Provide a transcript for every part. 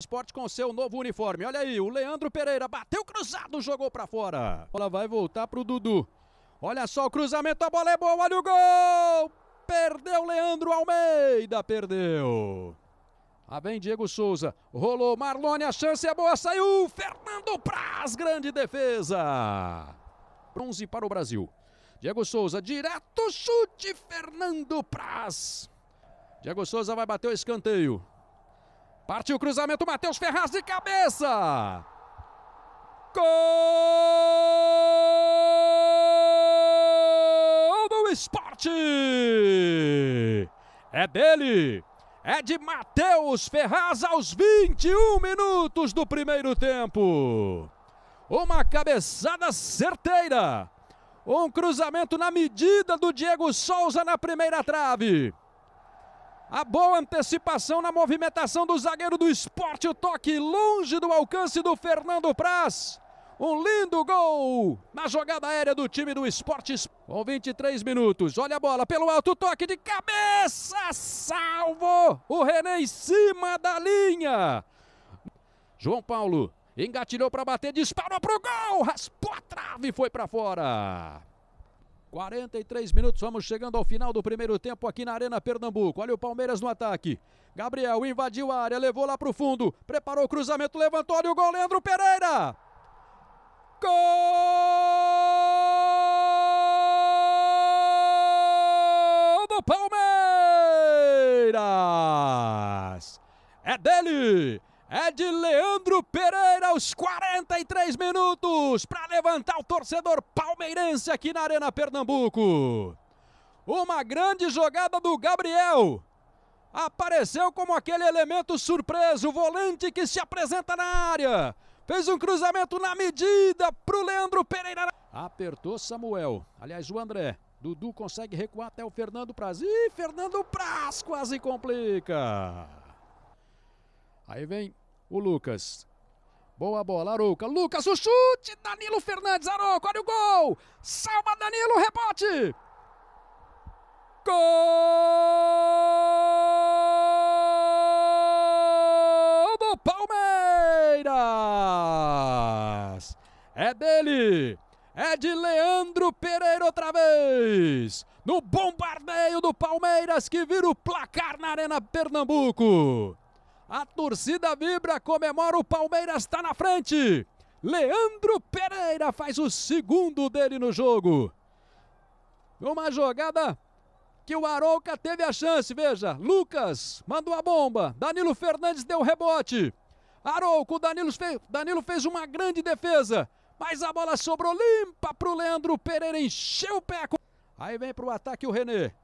Esporte com seu novo uniforme. Olha aí, o Leandro Pereira bateu cruzado, jogou para fora. A bola vai voltar pro Dudu. Olha só o cruzamento, a bola é boa, olha o gol! Perdeu Leandro Almeida, perdeu. Lá vem Diego Souza, rolou Marlone, a chance é boa, saiu Fernando Praz, grande defesa. Bronze para o Brasil. Diego Souza, direto chute, Fernando Praz. Diego Souza vai bater o escanteio. Partiu o cruzamento, Matheus Ferraz de cabeça. Gol do esporte! É dele! É de Matheus Ferraz aos 21 minutos do primeiro tempo. Uma cabeçada certeira. Um cruzamento na medida do Diego Souza na primeira trave. A boa antecipação na movimentação do zagueiro do esporte. O toque longe do alcance do Fernando Praz. Um lindo gol na jogada aérea do time do esporte. Com 23 minutos. Olha a bola pelo alto toque de cabeça. Salvo o René em cima da linha. João Paulo engatilhou para bater, disparou para o gol. Raspou a trave, foi para fora. 43 minutos, vamos chegando ao final do primeiro tempo aqui na Arena Pernambuco. Olha o Palmeiras no ataque. Gabriel invadiu a área, levou lá para o fundo, preparou o cruzamento, levantou, olha o gol, Leandro Pereira! Gol do Palmeiras! É dele! é de Leandro Pereira aos 43 minutos para levantar o torcedor palmeirense aqui na Arena Pernambuco. Uma grande jogada do Gabriel. Apareceu como aquele elemento surpreso, volante que se apresenta na área. Fez um cruzamento na medida para Leandro Pereira. Apertou Samuel, aliás, o André. Dudu consegue recuar até o Fernando Praz. Ih, Fernando Praz quase complica. Aí vem o Lucas. Boa bola, Arouca. Lucas, o chute. Danilo Fernandes, Arouca, olha o gol. Salva Danilo, rebote. Gol do Palmeiras. É dele. É de Leandro Pereira outra vez. No bombardeio do Palmeiras que vira o placar na Arena Pernambuco. A torcida vibra, comemora, o Palmeiras está na frente. Leandro Pereira faz o segundo dele no jogo. Uma jogada que o Arouca teve a chance, veja. Lucas mandou a bomba, Danilo Fernandes deu rebote. Arouco, Danilo, fe... Danilo fez uma grande defesa, mas a bola sobrou limpa para o Leandro Pereira, encheu o pé. Aí vem para o ataque o René.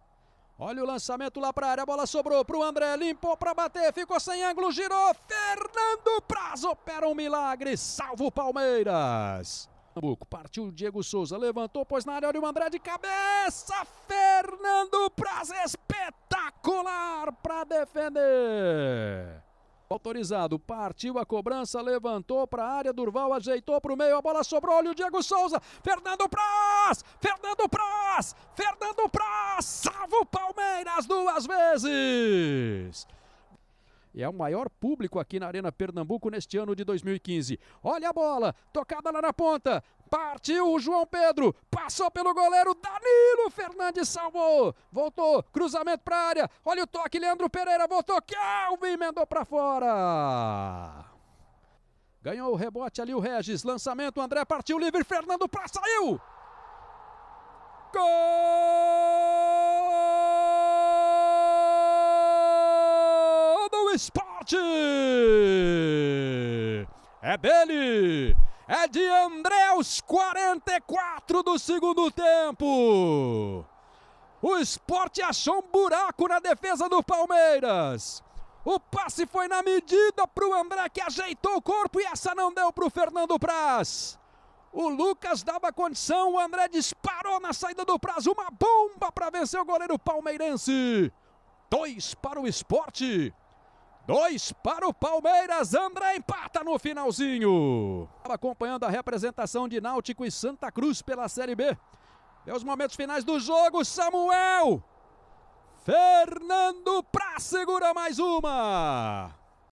Olha o lançamento lá para a área, a bola sobrou para o André, limpou para bater, ficou sem ângulo, girou. Fernando Prazo opera um milagre, salvo o Palmeiras. Partiu o Diego Souza, levantou, pôs na área, olha o André de cabeça. Fernando Prazo espetacular para defender autorizado, partiu a cobrança, levantou para a área, Durval ajeitou para o meio, a bola sobrou, olha o Diego Souza, Fernando Praz, Fernando Praz, Fernando Praz, salvo Palmeiras duas vezes é o maior público aqui na Arena Pernambuco neste ano de 2015. Olha a bola, tocada lá na ponta. Partiu o João Pedro, passou pelo goleiro Danilo Fernandes, salvou, voltou, cruzamento para a área, olha o toque, Leandro Pereira voltou, Kelvin mandou para fora. Ganhou o rebote ali o Regis, lançamento, André partiu livre, Fernando pra, saiu! Gol! esporte! É dele! É de André aos 44 do segundo tempo! O esporte achou um buraco na defesa do Palmeiras. O passe foi na medida para o André que ajeitou o corpo e essa não deu para o Fernando Praz. O Lucas dava condição, o André disparou na saída do prazo, uma bomba para vencer o goleiro palmeirense. Dois para o esporte. Dois para o Palmeiras, André empata no finalzinho. Estava Acompanhando a representação de Náutico e Santa Cruz pela Série B. É os momentos finais do jogo, Samuel! Fernando para segura mais uma!